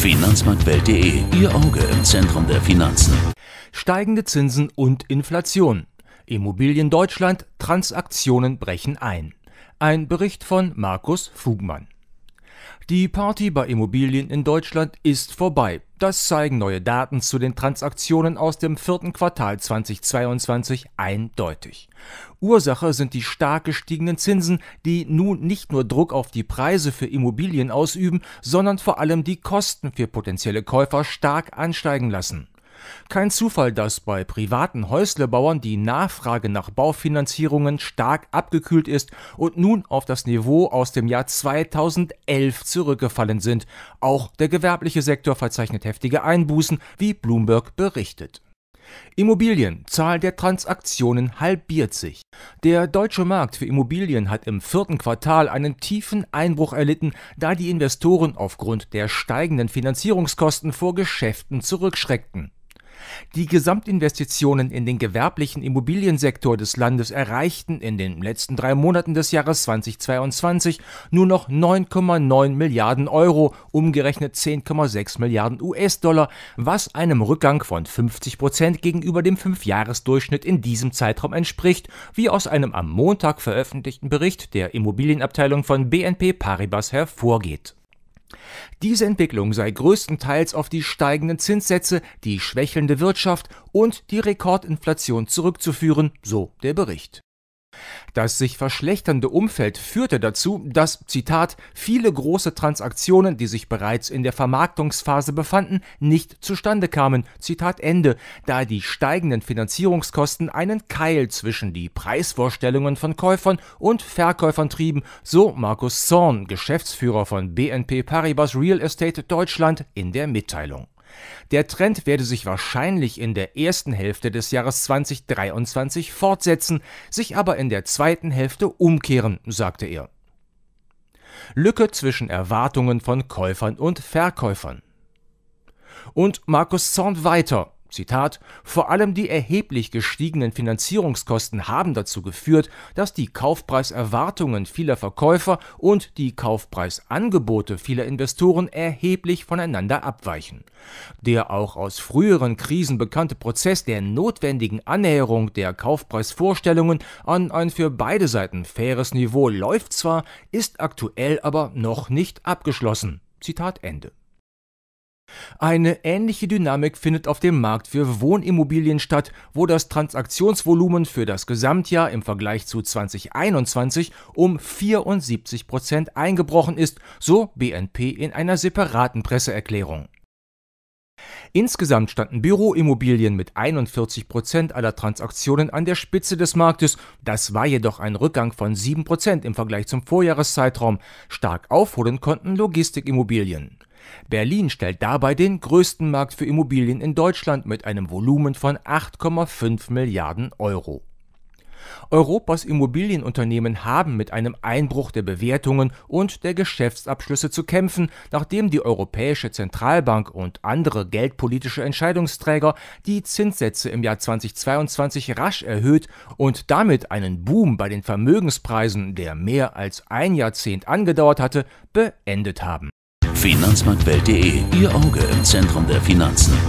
Finanzmarktwelt.de, Ihr Auge im Zentrum der Finanzen. Steigende Zinsen und Inflation. Immobilien Deutschland, Transaktionen brechen ein. Ein Bericht von Markus Fugmann. Die Party bei Immobilien in Deutschland ist vorbei, das zeigen neue Daten zu den Transaktionen aus dem vierten Quartal 2022 eindeutig. Ursache sind die stark gestiegenen Zinsen, die nun nicht nur Druck auf die Preise für Immobilien ausüben, sondern vor allem die Kosten für potenzielle Käufer stark ansteigen lassen. Kein Zufall, dass bei privaten Häuslebauern die Nachfrage nach Baufinanzierungen stark abgekühlt ist und nun auf das Niveau aus dem Jahr 2011 zurückgefallen sind. Auch der gewerbliche Sektor verzeichnet heftige Einbußen, wie Bloomberg berichtet. Immobilien. Zahl der Transaktionen halbiert sich. Der deutsche Markt für Immobilien hat im vierten Quartal einen tiefen Einbruch erlitten, da die Investoren aufgrund der steigenden Finanzierungskosten vor Geschäften zurückschreckten. Die Gesamtinvestitionen in den gewerblichen Immobiliensektor des Landes erreichten in den letzten drei Monaten des Jahres 2022 nur noch 9,9 Milliarden Euro, umgerechnet 10,6 Milliarden US-Dollar, was einem Rückgang von 50 Prozent gegenüber dem Fünfjahresdurchschnitt in diesem Zeitraum entspricht, wie aus einem am Montag veröffentlichten Bericht der Immobilienabteilung von BNP Paribas hervorgeht. Diese Entwicklung sei größtenteils auf die steigenden Zinssätze, die schwächelnde Wirtschaft und die Rekordinflation zurückzuführen, so der Bericht das sich verschlechternde Umfeld führte dazu, dass, Zitat, viele große Transaktionen, die sich bereits in der Vermarktungsphase befanden, nicht zustande kamen, Zitat Ende, da die steigenden Finanzierungskosten einen Keil zwischen die Preisvorstellungen von Käufern und Verkäufern trieben, so Markus Zorn, Geschäftsführer von BNP Paribas Real Estate Deutschland, in der Mitteilung. Der Trend werde sich wahrscheinlich in der ersten Hälfte des Jahres 2023 fortsetzen, sich aber in der zweiten Hälfte umkehren, sagte er. Lücke zwischen Erwartungen von Käufern und Verkäufern. Und Markus Zorn weiter. Zitat, vor allem die erheblich gestiegenen Finanzierungskosten haben dazu geführt, dass die Kaufpreiserwartungen vieler Verkäufer und die Kaufpreisangebote vieler Investoren erheblich voneinander abweichen. Der auch aus früheren Krisen bekannte Prozess der notwendigen Annäherung der Kaufpreisvorstellungen an ein für beide Seiten faires Niveau läuft zwar, ist aktuell aber noch nicht abgeschlossen. Zitat Ende. Eine ähnliche Dynamik findet auf dem Markt für Wohnimmobilien statt, wo das Transaktionsvolumen für das Gesamtjahr im Vergleich zu 2021 um 74 Prozent eingebrochen ist, so BNP in einer separaten Presseerklärung. Insgesamt standen Büroimmobilien mit 41 Prozent aller Transaktionen an der Spitze des Marktes. Das war jedoch ein Rückgang von 7 Prozent im Vergleich zum Vorjahreszeitraum. Stark aufholen konnten Logistikimmobilien. Berlin stellt dabei den größten Markt für Immobilien in Deutschland mit einem Volumen von 8,5 Milliarden Euro. Europas Immobilienunternehmen haben mit einem Einbruch der Bewertungen und der Geschäftsabschlüsse zu kämpfen, nachdem die Europäische Zentralbank und andere geldpolitische Entscheidungsträger die Zinssätze im Jahr 2022 rasch erhöht und damit einen Boom bei den Vermögenspreisen, der mehr als ein Jahrzehnt angedauert hatte, beendet haben Finanzmarktwelt.de, Ihr Auge im Zentrum der Finanzen.